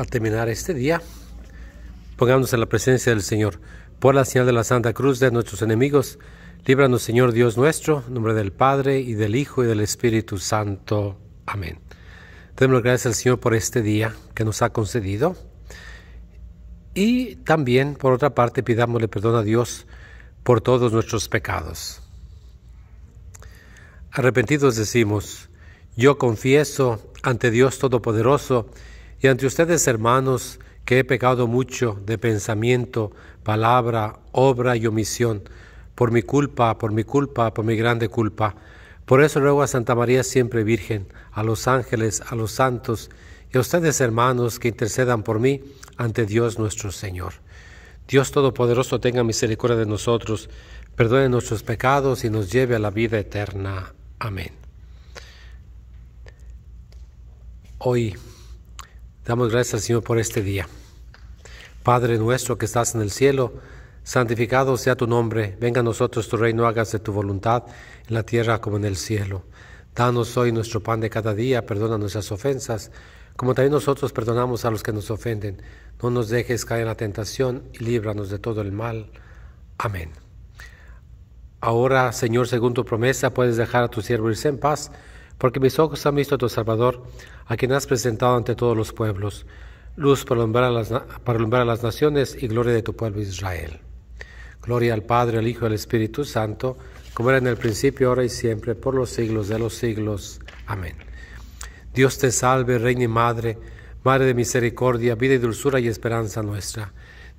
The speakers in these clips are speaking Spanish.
al terminar este día, pongámonos en la presencia del Señor. Por la señal de la Santa Cruz de nuestros enemigos, líbranos, Señor Dios nuestro, en nombre del Padre, y del Hijo, y del Espíritu Santo. Amén. Demos gracias al Señor por este día que nos ha concedido. Y también, por otra parte, pidámosle perdón a Dios por todos nuestros pecados. Arrepentidos decimos, yo confieso ante Dios Todopoderoso, y ante ustedes, hermanos, que he pecado mucho de pensamiento, palabra, obra y omisión, por mi culpa, por mi culpa, por mi grande culpa. Por eso ruego a Santa María siempre Virgen, a los ángeles, a los santos y a ustedes, hermanos, que intercedan por mí ante Dios nuestro Señor. Dios Todopoderoso tenga misericordia de nosotros, perdone nuestros pecados y nos lleve a la vida eterna. Amén. Hoy Damos gracias al Señor por este día. Padre nuestro que estás en el cielo, santificado sea tu nombre, venga a nosotros tu reino, hágase tu voluntad en la tierra como en el cielo. Danos hoy nuestro pan de cada día, perdona nuestras ofensas, como también nosotros perdonamos a los que nos ofenden. No nos dejes caer en la tentación y líbranos de todo el mal. Amén. Ahora, Señor, según tu promesa, puedes dejar a tu siervo irse en paz porque mis ojos han visto a tu Salvador, a quien has presentado ante todos los pueblos, luz para alumbrar, las, a las, naciones y gloria de tu pueblo Israel. Gloria al Padre, al Hijo y al Espíritu Santo, como era en el principio, ahora y siempre, por los siglos de los siglos. Amén. Dios te salve, Reina y Madre, Madre de misericordia, vida y dulzura y esperanza nuestra.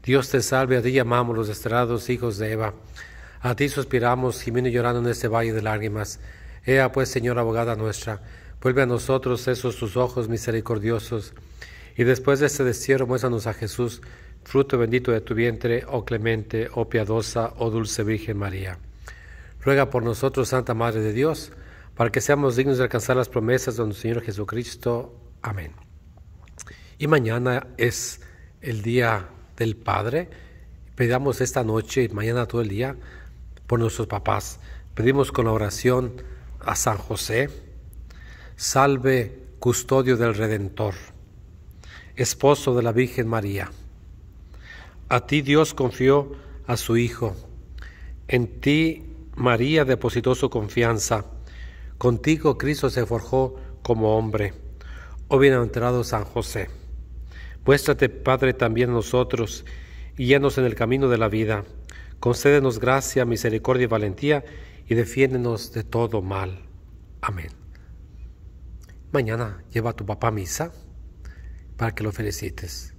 Dios te salve, a ti llamamos los desterrados hijos de Eva. A ti suspiramos, gimiendo y llorando en este valle de lágrimas. Ea pues, Señor abogada nuestra, vuelve a nosotros esos tus ojos misericordiosos, y después de este destierro muéstranos a Jesús, fruto bendito de tu vientre, oh clemente, oh piadosa, oh dulce Virgen María. Ruega por nosotros, Santa Madre de Dios, para que seamos dignos de alcanzar las promesas de nuestro Señor Jesucristo. Amén. Y mañana es el Día del Padre. Pedamos esta noche y mañana todo el día por nuestros papás. Pedimos con la oración a San José, salve custodio del Redentor, esposo de la Virgen María. A ti Dios confió a su Hijo, en ti María depositó su confianza, contigo Cristo se forjó como hombre. Oh bienaventurado San José, muéstrate Padre también nosotros, y llenos en el camino de la vida. Concédenos gracia, misericordia y valentía y defiéndenos de todo mal. Amén. Mañana lleva a tu papá a misa para que lo felicites.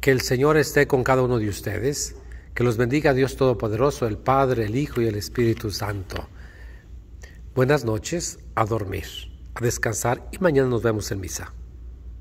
Que el Señor esté con cada uno de ustedes. Que los bendiga Dios Todopoderoso, el Padre, el Hijo y el Espíritu Santo. Buenas noches, a dormir, a descansar y mañana nos vemos en misa.